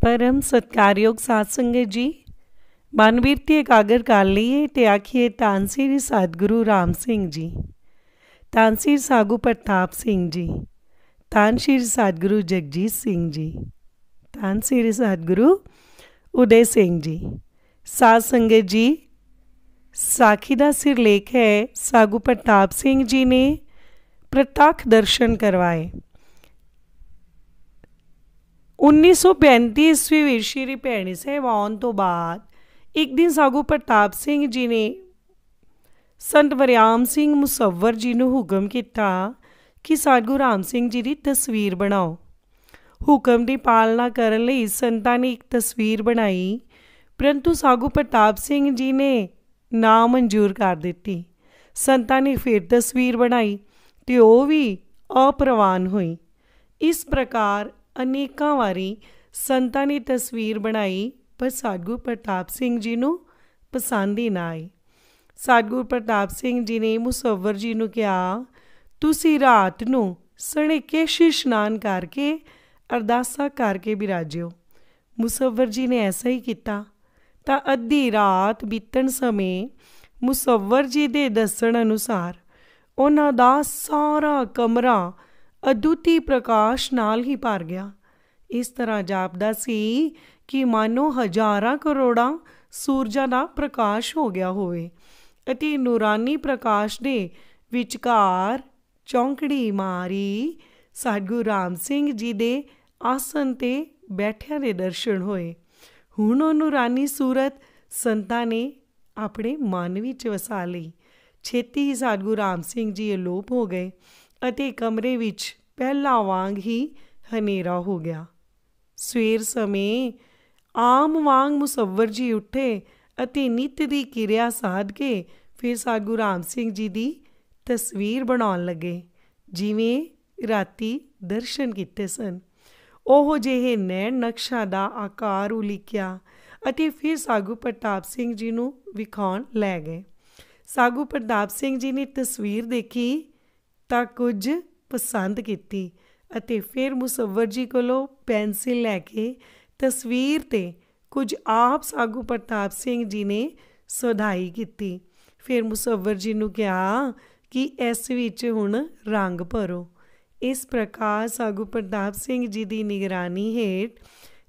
ਪਰਮ ਸਤਕਾਰਯੋਗ ਸਾਧ ਸੰਗਤ ਜੀ ਮਨਵੀਰਤੀ ਬਿਰਤੀ ਇਕਾਗਰ ਕਰ ਲਈਏ ਤੇ ਆਖੀਏ ਤਾਂਸੀਰ ਸਤਗੁਰੂ ਰਾਮ ਸਿੰਘ ਜੀ ਤਾਂਸੀਰ ਸਾਗੂ ਪ੍ਰਤਾਪ ਸਿੰਘ ਜੀ ਤਾਂਸੀਰ ਸਤਗੁਰੂ ਜਗਜੀਤ ਸਿੰਘ ਜੀ ਤਾਂਸੀਰ ਸਤਗੁਰੂ ਉਦੇ ਸਿੰਘ ਜੀ ਸਾਧ ਸੰਗਤ ਜੀ ਸਾਖੀ ਦਾ ਸਿਰਲੇਖ ਹੈ ਸਾਗੂ ਪ੍ਰਤਾਪ ਸਿੰਘ ਜੀ ਨੇ ਪ੍ਰਤੱਖ ਦਰਸ਼ਨ ਕਰਵਾਏ 1932 ਈਸਵੀ ਵਿੱਚ ਸ਼੍ਰੀ ਭੈਣੀ ਸਾਹਿਬ ਆਉਣ ਤੋਂ ਬਾਅਦ ਇੱਕ ਦਿਨ ਸਾਗੂ ਪ੍ਰਤਾਪ ਸਿੰਘ ਜੀ ਨੇ ਸੰਤ ਵਰਿਆਮ ਸਿੰਘ ਮੁਸਵਰ ਜੀ ਨੂੰ ਹੁਕਮ ਕੀਤਾ ਕਿ ਸਾਧੂ ਰਾਮ ਸਿੰਘ ਜੀ ਦੀ ਤਸਵੀਰ ਬਣਾਓ ਹੁਕਮ ਦੀ ਪਾਲਣਾ ਕਰਨ ਲਈ ਸੰਤਾਂ ਨੇ ਇੱਕ ਤਸਵੀਰ ਬਣਾਈ ਪਰੰਤੂ ਸਾਗੂ ਪ੍ਰਤਾਪ ਸਿੰਘ ਜੀ ਨੇ ਨਾ ਮਨਜ਼ੂਰ ਕਰ ਦਿੱਤੀ ਸੰਤਾਂ ਨੇ ਫਿਰ ਤਸਵੀਰ ਬਣਾਈ ਤੇ ਉਹ ਵੀ ਅਪਰਵਾਨ ਹੋਈ ਇਸ ਪ੍ਰਕਾਰ ਅਨੇਕਾਂ ਵਾਰੀ ਸੰਤਾਂ ਨੇ ਤਸਵੀਰ ਬਣਾਈ ਪਰ ਸਾਧੂ ਪ੍ਰਤਾਪ ਸਿੰਘ ਜੀ ਨੂੰ ਪਸੰਦ ਹੀ ਨਾ ਆਈ ਸਾਧੂ ਪ੍ਰਤਾਪ ਸਿੰਘ ਜੀ ਨੇ ਮੁਸਵਰ ਜੀ ਨੂੰ ਕਿਹਾ ਤੁਸੀਂ ਰਾਤ ਨੂੰ ਸਣੇਕੇ ਸ਼ਿਸ਼ਨਾਨ ਕਰਕੇ ਅਰਦਾਸਾ ਕਰਕੇ ਬਿਰਾਜਿਓ ਮੁਸਵਰ ਜੀ ਨੇ ਐਸਾ ਹੀ ਕੀਤਾ ਤਾਂ ਅੱਧੀ ਰਾਤ ਬੀਤਣ ਸਮੇਂ ਮੁਸਵਰ ਜੀ ਦੇ ਦੱਸਣ ਅਨੁਸਾਰ ਉਹਨਾਂ ਦਾ ਸਾਰਾ ਕਮਰਾ ਅਦੁੱਤੀ ਪ੍ਰਕਾਸ਼ ਨਾਲ ਹੀ ਭਰ ਗਿਆ ਇਸ ਤਰ੍ਹਾਂ ਜਾਪਦਾ ਸੀ ਕਿ ਮਾਨੋ ਹਜ਼ਾਰਾਂ ਕਰੋੜਾਂ ਸੂਰਜਾਂ ਦਾ ਪ੍ਰਕਾਸ਼ ਹੋ ਗਿਆ ਹੋਵੇ ਅਤੇ ਨੂਰਾਨੀ ਪ੍ਰਕਾਸ਼ ਦੇ ਵਿਚਕਾਰ ਚੌਂਕੜੀ ਮਾਰੀ ਸਤਗੁਰੂ ਰਾਮ ਸਿੰਘ ਜੀ ਦੇ ਆਸਨ ਤੇ ਬੈਠਿਆਂ ਦੇ ਦਰਸ਼ਨ ਹੋਏ ਹੁਣ ਉਹ ਨੂਰਾਨੀ ਸੂਰਤ ਸੰਤਾ ਨੇ ਆਪਣੇ ਮਨ ਵਿੱਚ ਵਸਾ ਲਈ ਛੇਤੀ ਹੀ ਸਤਗੁਰੂ ਰਾਮ ਸਿੰਘ ਜੀ ਅਲੋਪ ਹੋ ਗਏ ਅਤੇ ਕਮਰੇ ਵਿੱਚ ਪਹਿਲਾਂ ਵਾਂਗ ਹੀ ਹਨੇਰਾ ਹੋ ਗਿਆ ਸਵੇਰ ਸਮੇਂ ਆਮ ਵਾਂਗ ਮੁਸੱਵਰ ਜੀ ਉੱਠੇ ਅਤੇ ਨਿਤ ਦੀ ਕਿਰਿਆ ਸਾਧ ਕੇ ਫਿਰ ਸਾਗੂ ਰਾਮ ਸਿੰਘ ਜੀ ਦੀ ਤਸਵੀਰ ਬਣਾਉਣ ਲੱਗੇ ਜਿਵੇਂ ਰਾਤੀ ਦਰਸ਼ਨ ਕੀਤੇ ਸਨ ਉਹ ਜਿਹੇ ਨੈਣ ਨਕਸ਼ਾ ਦਾ ਆਕਾਰ ਉਲਿਖਿਆ ਅਤੇ ਫਿਰ ਸਾਗੂ ਪ੍ਰਤਾਪ ਸਿੰਘ ਜੀ ਨੂੰ ਵਿਖਾਉਣ ਲੈ ਗਏ ਸਾਗੂ ਪ੍ਰਤਾਪ ਸਿੰਘ ਜੀ ਨੇ ਤਸਵੀਰ ਦੇਖੀ ਤਾਂ ਕੁਝ ਪਸੰਦ ਕੀਤੀ ਅਤੇ ਫਿਰ ਮੁਸਵਰ ਜੀ ਕੋਲੋਂ ਪੈਨਸਿਲ ਲੈ ਕੇ ਤਸਵੀਰ ਤੇ ਕੁਝ ਆਪ ਸਾਗੂ ਪ੍ਰਤਾਪ ਸਿੰਘ ਜੀ ਨੇ ਸੁਧਾਈ ਕੀਤੀ ਫਿਰ ਮੁਸਵਰ ਜੀ ਨੂੰ ਕਿਹਾ ਕਿ ਇਸ ਵਿੱਚ ਹੁਣ ਰੰਗ ਭਰੋ ਇਸ ਪ੍ਰਕਾਰ ਸਾਗੂ ਪ੍ਰਤਾਪ ਸਿੰਘ ਜੀ ਦੀ ਨਿਗਰਾਨੀ ਹੇਠ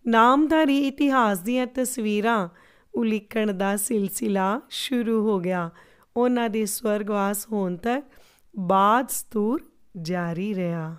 ਨਾਮਧਾਰੀ ਇਤਿਹਾਸ ਦੀਆਂ ਤਸਵੀਰਾਂ ਉਲੀਕਣ ਦਾ ਸਿਲਸਿਲਾ ਸ਼ੁਰੂ ਹੋ ਗਿਆ ਉਹਨਾਂ ਦੇ ਸਵਰਗਵਾਸ ਹੋਣ ਤੱਕ ਬਾਦਸਤੂਰ ਜਾਰੀ ਰਿਹਾ